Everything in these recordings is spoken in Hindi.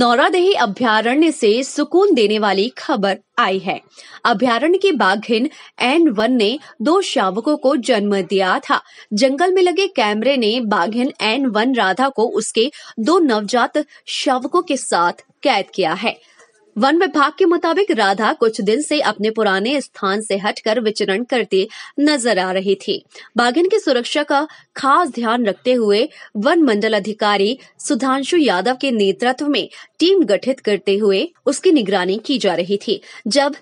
नौरादेही अभ्यारण्य से सुकून देने वाली खबर आई है अभ्यारण्य के बाघिन एन वन ने दो शावकों को जन्म दिया था जंगल में लगे कैमरे ने बाघिन एन वन राधा को उसके दो नवजात शावकों के साथ कैद किया है वन विभाग के मुताबिक राधा कुछ दिन से अपने पुराने स्थान से हटकर विचरण करती नजर आ रही थी बाघिन की सुरक्षा का खास ध्यान रखते हुए वन मंडल अधिकारी सुधांशु यादव के नेतृत्व में टीम गठित करते हुए उसकी निगरानी की जा रही थी जब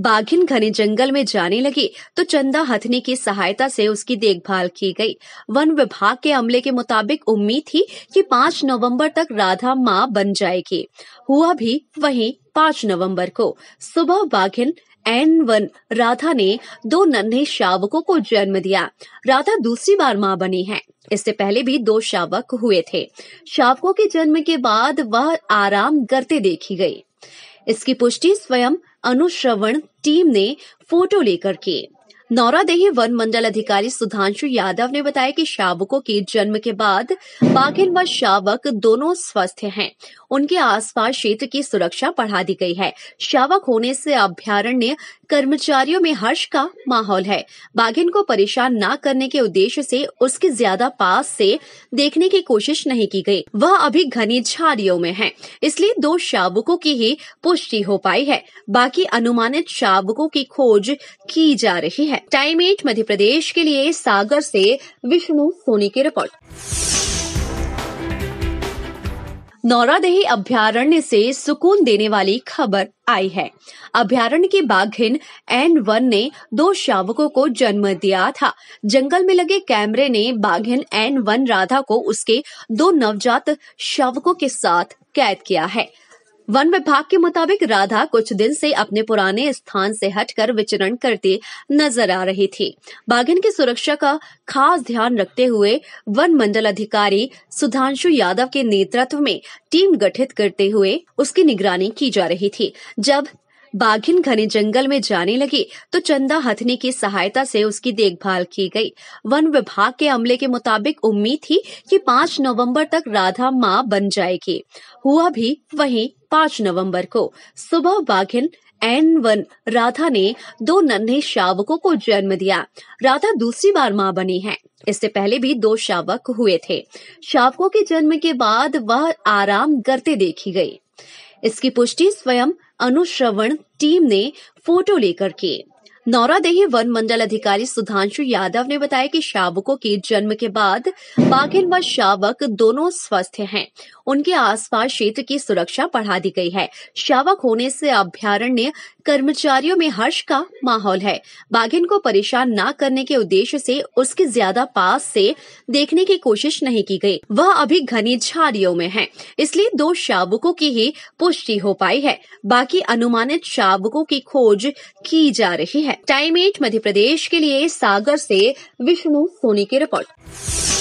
बाघिन घने जंगल में जाने लगी तो चंदा हथनी की सहायता से उसकी देखभाल की गई वन विभाग के अमले के मुताबिक उम्मीद थी कि पांच नवंबर तक राधा माँ बन जाएगी हुआ भी वही पाँच नवंबर को सुबह बाघिन एन वन राधा ने दो नन्हे शावकों को जन्म दिया राधा दूसरी बार माँ बनी है इससे पहले भी दो शावक हुए थे शावकों के जन्म के बाद वह आराम करते देखी गई इसकी पुष्टि स्वयं अनुश्रवण टीम ने फोटो लेकर की नौरादेही वन मंडल अधिकारी सुधांशु यादव ने बताया कि शावकों के जन्म के बाद बाघिन व शावक दोनों स्वस्थ हैं उनके आसपास क्षेत्र की सुरक्षा बढ़ा दी गई है शावक होने से अभ्यारण्य कर्मचारियों में हर्ष का माहौल है बाघिन को परेशान न करने के उद्देश्य से उसके ज्यादा पास से देखने की कोशिश नहीं की गई वह अभी घनी झाड़ियों में है इसलिए दो शावकों की ही पुष्टि हो पाई है बाकी अनुमानित शावकों की खोज की जा रही है है टाइम एट मध्य प्रदेश के लिए सागर से विष्णु सोनी की रिपोर्ट नौरादेही अभ्यारण्य से सुकून देने वाली खबर आई है अभ्यारण्य की बाघिन एन वन ने दो शावकों को जन्म दिया था जंगल में लगे कैमरे ने बाघिन एन वन राधा को उसके दो नवजात शावकों के साथ कैद किया है वन विभाग के मुताबिक राधा कुछ दिन से अपने पुराने स्थान से हटकर विचरण करती नजर आ रही थी बाघिन की सुरक्षा का खास ध्यान रखते हुए वन मंडल अधिकारी सुधांशु यादव के नेतृत्व में टीम गठित करते हुए उसकी निगरानी की जा रही थी जब बाघिन घने जंगल में जाने लगी तो चंदा हथनी की सहायता से उसकी देखभाल की गई वन विभाग के अमले के मुताबिक उम्मीद थी कि 5 नवंबर तक राधा मां बन जाएगी हुआ भी वही पांच नवंबर को सुबह बाघिन एन वन राधा ने दो नन्हे शावकों को जन्म दिया राधा दूसरी बार मां बनी है इससे पहले भी दो शावक हुए थे शावकों के जन्म के बाद वह आराम करते देखी गई इसकी पुष्टि स्वयं अनुश्रवण टीम ने फोटो लेकर की नौरादेही वन मंडल अधिकारी सुधांशु यादव ने बताया कि शावकों के जन्म के बाद बाघिन व शावक दोनों स्वस्थ हैं उनके आसपास क्षेत्र की सुरक्षा बढ़ा दी गई है शावक होने से अभ्यारण्य कर्मचारियों में हर्ष का माहौल है बाघिन को परेशान ना करने के उद्देश्य से उसके ज्यादा पास से देखने की कोशिश नहीं की गई वह अभी घनी झाड़ियों में है इसलिए दो शावकों की ही पुष्टि हो पाई है बाकी अनुमानित शावकों की खोज की जा रही है टाइम एट मध्य प्रदेश के लिए सागर से विष्णु सोनी की रिपोर्ट